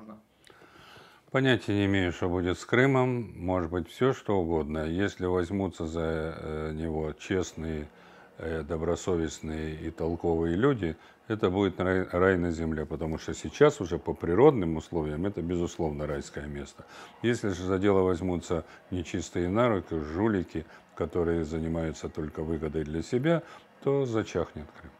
можно? Понятия не имею, что будет с Крымом. Может быть, все что угодно. Если возьмутся за э, него честные, э, добросовестные и толковые люди, это будет рай, рай на земле, потому что сейчас уже по природным условиям это, безусловно, райское место. Если же за дело возьмутся нечистые народы, жулики, которые занимаются только выгодой для себя, то зачахнет Крым.